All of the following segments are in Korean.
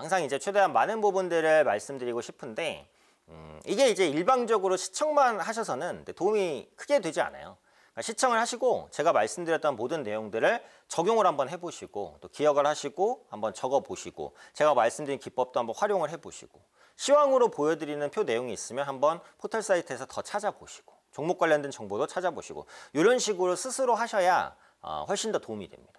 항상 이제 최대한 많은 부분들을 말씀드리고 싶은데 음, 이게 이제 일방적으로 시청만 하셔서는 도움이 크게 되지 않아요. 그러니까 시청을 하시고 제가 말씀드렸던 모든 내용들을 적용을 한번 해보시고 또 기억을 하시고 한번 적어보시고 제가 말씀드린 기법도 한번 활용을 해보시고 시황으로 보여드리는 표 내용이 있으면 한번 포털 사이트에서 더 찾아보시고 종목 관련된 정보도 찾아보시고 이런 식으로 스스로 하셔야 어, 훨씬 더 도움이 됩니다.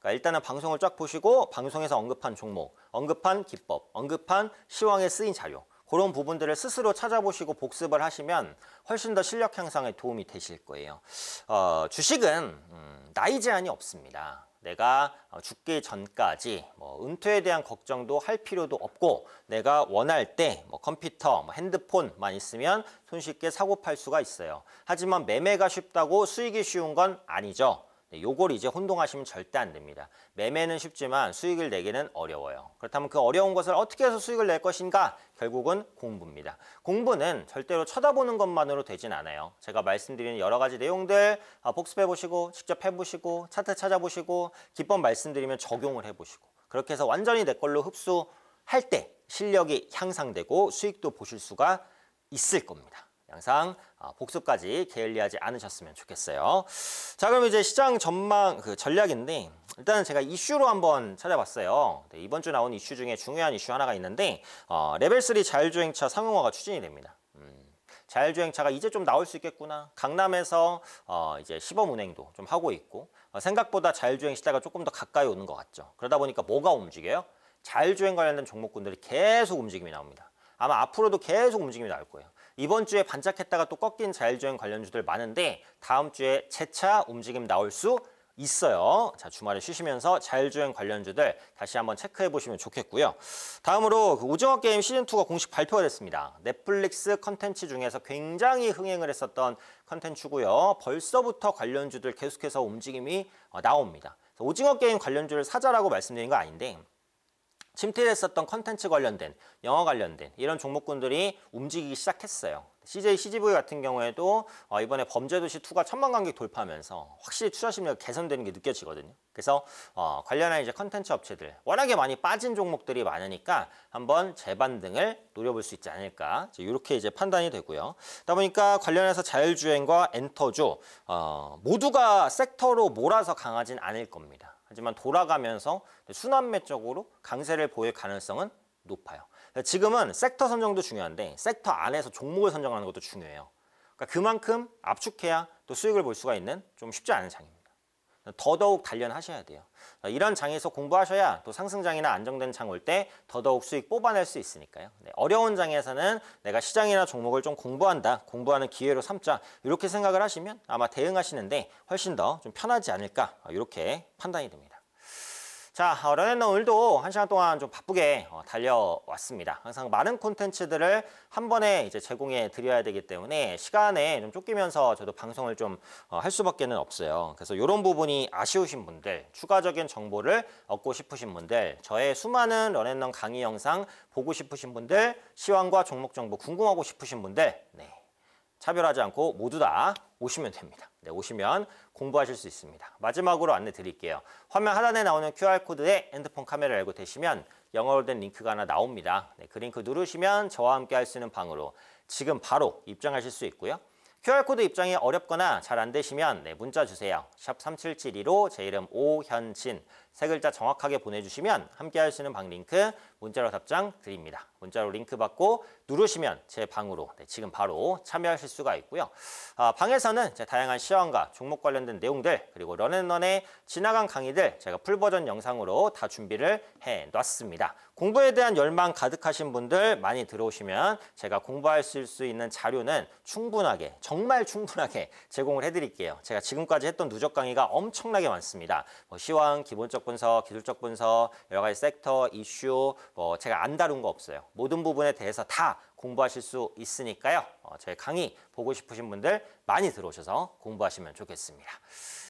그러니까 일단은 방송을 쫙 보시고 방송에서 언급한 종목, 언급한 기법, 언급한 시황에 쓰인 자료 그런 부분들을 스스로 찾아보시고 복습을 하시면 훨씬 더 실력 향상에 도움이 되실 거예요. 어, 주식은 음, 나이 제한이 없습니다. 내가 어, 죽기 전까지 뭐 은퇴에 대한 걱정도 할 필요도 없고 내가 원할 때뭐 컴퓨터, 뭐 핸드폰만 있으면 손쉽게 사고 팔 수가 있어요. 하지만 매매가 쉽다고 수익이 쉬운 건 아니죠. 네, 요걸 이제 혼동하시면 절대 안 됩니다. 매매는 쉽지만 수익을 내기는 어려워요. 그렇다면 그 어려운 것을 어떻게 해서 수익을 낼 것인가? 결국은 공부입니다. 공부는 절대로 쳐다보는 것만으로 되진 않아요. 제가 말씀드린 여러 가지 내용들 아, 복습해 보시고 직접 해 보시고 차트 찾아보시고 기법 말씀드리면 적용을 해 보시고 그렇게 해서 완전히 내 걸로 흡수할 때 실력이 향상되고 수익도 보실 수가 있을 겁니다. 양상 아, 복수까지 게을리하지 않으셨으면 좋겠어요. 자 그럼 이제 시장 전망 그 전략인데 일단은 제가 이슈로 한번 찾아봤어요. 네, 이번 주 나온 이슈 중에 중요한 이슈 하나가 있는데 어, 레벨 3 자율주행차 상용화가 추진이 됩니다. 음. 자율주행차가 이제 좀 나올 수 있겠구나. 강남에서 어, 이제 시범 운행도 좀 하고 있고 어, 생각보다 자율주행 시대가 조금 더 가까이 오는 것 같죠. 그러다 보니까 뭐가 움직여요? 자율주행 관련된 종목군들이 계속 움직임이 나옵니다. 아마 앞으로도 계속 움직임이 나올 거예요. 이번 주에 반짝했다가 또 꺾인 자율주행 관련주들 많은데 다음 주에 재차 움직임 나올 수 있어요. 자 주말에 쉬시면서 자율주행 관련주들 다시 한번 체크해 보시면 좋겠고요. 다음으로 그 오징어 게임 시즌2가 공식 발표가 됐습니다. 넷플릭스 컨텐츠 중에서 굉장히 흥행을 했었던 컨텐츠고요. 벌써부터 관련주들 계속해서 움직임이 어, 나옵니다. 오징어 게임 관련주를 사자라고 말씀드린 거 아닌데 침필했었던 컨텐츠 관련된, 영어 관련된 이런 종목군들이 움직이기 시작했어요. CJ CGV 같은 경우에도 어, 이번에 범죄도시 2가 천만 관객 돌파하면서 확실히 투자 심리가 개선되는 게 느껴지거든요. 그래서 어, 관련한 이제 컨텐츠 업체들 워낙에 많이 빠진 종목들이 많으니까 한번 재반등을 노려볼 수 있지 않을까 이렇게 이제 판단이 되고요. 그러다 보니까 관련해서 자율주행과 엔터주 어, 모두가 섹터로 몰아서 강하진 않을 겁니다. 하지만 돌아가면서 순환매적으로 강세를 보일 가능성은 높아요. 그러니까 지금은 섹터 선정도 중요한데 섹터 안에서 종목을 선정하는 것도 중요해요. 그러니까 그만큼 압축해야 또 수익을 볼 수가 있는 좀 쉽지 않은 장입니다. 더더욱 단련하셔야 돼요. 그러니까 이런 장에서 공부하셔야 또 상승장이나 안정된 장 올 때 더더욱 수익 뽑아낼 수 있으니까요. 네, 어려운 장에서는 내가 시장이나 종목을 좀 공부한다, 공부하는 기회로 삼자 이렇게 생각을 하시면 아마 대응하시는데 훨씬 더 좀 편하지 않을까 이렇게 판단이 됩니다. 자, 런앤너 오늘도 한 시간 동안 좀 바쁘게 어, 달려왔습니다. 항상 많은 콘텐츠들을 한 번에 이제 제공해 드려야 되기 때문에 시간에 좀 쫓기면서 저도 방송을 좀할 어, 수밖에 는 없어요. 그래서 이런 부분이 아쉬우신 분들, 추가적인 정보를 얻고 싶으신 분들, 저의 수많은 런앤런 강의 영상 보고 싶으신 분들, 시황과 종목 정보 궁금하고 싶으신 분들, 네. 차별하지 않고 모두 다 오시면 됩니다. 네, 오시면 공부하실 수 있습니다. 마지막으로 안내 드릴게요. 화면 하단에 나오는 QR코드에 핸드폰 카메라 알고 되시면 영어로 된 링크가 하나 나옵니다. 네, 그 링크 누르시면 저와 함께 할 수 있는 방으로 지금 바로 입장하실 수 있고요. QR코드 입장이 어렵거나 잘 안 되시면 네, 문자 주세요. 샵 3772로 제 이름 오현진 세 글자 정확하게 보내주시면 함께 할 수 있는 방 링크 문자로 답장 드립니다. 문자로 링크 받고 누르시면 제 방으로 네, 지금 바로 참여하실 수가 있고요. 아, 방에서는 제 다양한 시험과 종목 관련된 내용들 그리고 런앤런의 지나간 강의들 제가 풀버전 영상으로 다 준비를 해놨습니다. 공부에 대한 열망 가득하신 분들 많이 들어오시면 제가 공부할 수 있는 자료는 충분하게 정말 충분하게 제공을 해드릴게요. 제가 지금까지 했던 누적 강의가 엄청나게 많습니다. 뭐 시황, 기본적 정책적 분석, 기술적 분석, 여러 가지 섹터, 이슈 뭐 제가 안 다룬 거 없어요. 모든 부분에 대해서 다 공부하실 수 있으니까요. 어, 저 강의 보고 싶으신 분들 많이 들어오셔서 공부하시면 좋겠습니다.